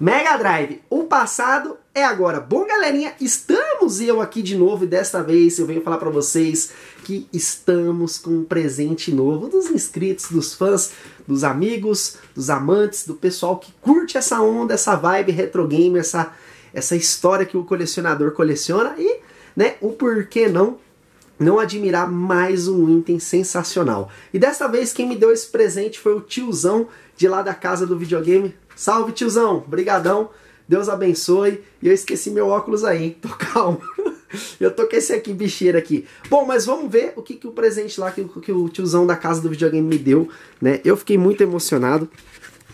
Mega Drive, o passado é agora. Bom, galerinha, estamos eu aqui de novo e desta vez eu venho falar para vocês que estamos com um presente novo dos inscritos, dos fãs, dos amigos, dos amantes, do pessoal que curte essa onda, essa vibe retro game, essa essa história que o colecionador coleciona e, né, o porquê não não admirar mais um item sensacional. E desta vez quem me deu esse presente foi o tiozão de lá da casa do videogame, Salve, tiozão! Brigadão! Deus abençoe. E eu esqueci meu óculos aí, hein? Tô calmo. Eu tô com esse aqui, bicheira aqui. Bom, mas vamos ver o que, que o presente lá que, que o tiozão da casa do videogame me deu, né? Eu fiquei muito emocionado.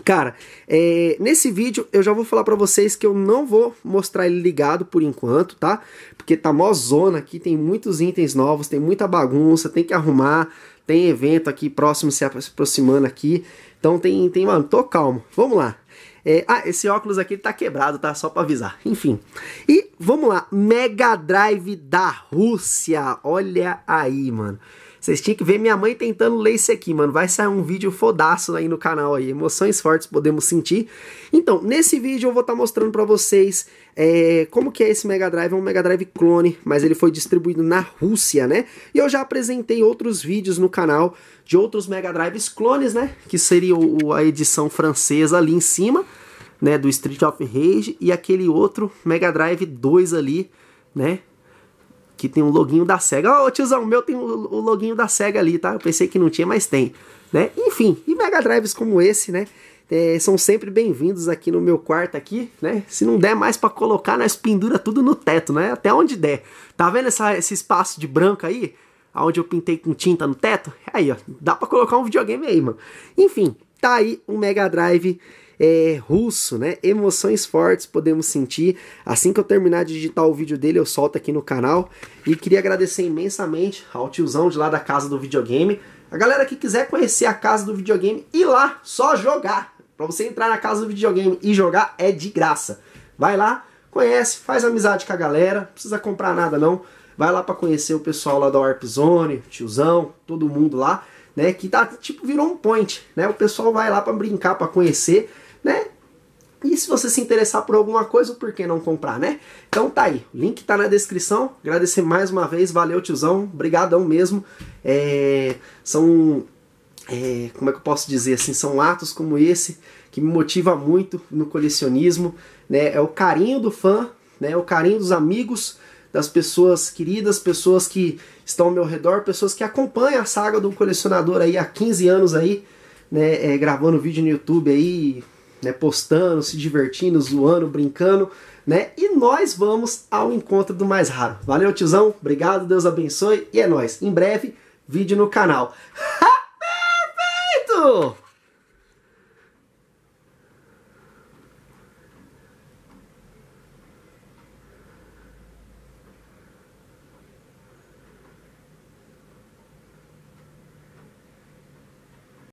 Cara, é, nesse vídeo eu já vou falar para vocês que eu não vou mostrar ele ligado por enquanto, tá? Porque tá mó zona aqui, tem muitos itens novos, tem muita bagunça, tem que arrumar, tem evento aqui próximo se aproximando aqui. Então tem, tem mano, tô calmo. Vamos lá. É, ah, esse óculos aqui tá quebrado, tá? Só pra avisar. Enfim. E vamos lá. Mega Drive da Rússia. Olha aí, mano. Vocês tinham que ver minha mãe tentando ler isso aqui, mano. Vai sair um vídeo fodaço aí no canal aí. Emoções fortes podemos sentir. Então, nesse vídeo eu vou estar tá mostrando para vocês é, como que é esse Mega Drive. É um Mega Drive clone, mas ele foi distribuído na Rússia, né? E eu já apresentei outros vídeos no canal de outros Mega Drives clones, né? Que seria o, a edição francesa ali em cima, né? Do Street of Rage e aquele outro Mega Drive 2 ali, né? que tem um loginho da SEGA. Ô oh, tiozão, meu tem o loginho da SEGA ali, tá? Eu pensei que não tinha, mas tem. Né? Enfim, e Mega Drives como esse, né? É, são sempre bem-vindos aqui no meu quarto aqui, né? Se não der mais para colocar, nós pendura tudo no teto, né? Até onde der. Tá vendo essa, esse espaço de branco aí? Aonde eu pintei com tinta no teto? Aí, ó, dá para colocar um videogame aí, mano. Enfim, Tá aí um Mega Drive é, russo, né? Emoções fortes podemos sentir. Assim que eu terminar de digitar o vídeo dele, eu solto aqui no canal. E queria agradecer imensamente ao tiozão de lá da casa do videogame. A galera que quiser conhecer a casa do videogame, ir lá, só jogar. Para você entrar na casa do videogame e jogar é de graça. Vai lá, conhece, faz amizade com a galera, não precisa comprar nada não. Vai lá para conhecer o pessoal lá da Warp Zone, tiozão, todo mundo lá né? Que tá tipo virou um point, né? O pessoal vai lá para brincar, para conhecer, né? E se você se interessar por alguma coisa, por que não comprar, né? Então tá aí, o link tá na descrição. Agradecer mais uma vez, valeu tiozão, brigadão mesmo. É, são, é, como é que eu posso dizer assim, são atos como esse que me motiva muito no colecionismo, né? É o carinho do fã, né? É o carinho dos amigos, das pessoas queridas, pessoas que estão ao meu redor, pessoas que acompanham a saga do colecionador aí há 15 anos aí, né, é, gravando vídeo no YouTube aí, né, postando, se divertindo, zoando, brincando, né? E nós vamos ao encontro do mais raro. Valeu, tiozão. Obrigado, Deus abençoe e é nós. Em breve, vídeo no canal. Perfeito!